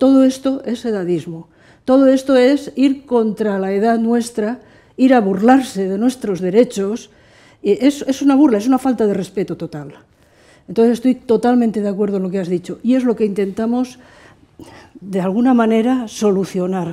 Todo esto es edadismo. Todo esto es ir contra la edad nuestra, ir a burlarse de nuestros derechos. Es, es una burla, es una falta de respeto total. Entonces estoy totalmente de acuerdo en lo que has dicho y es lo que intentamos de alguna manera solucionar.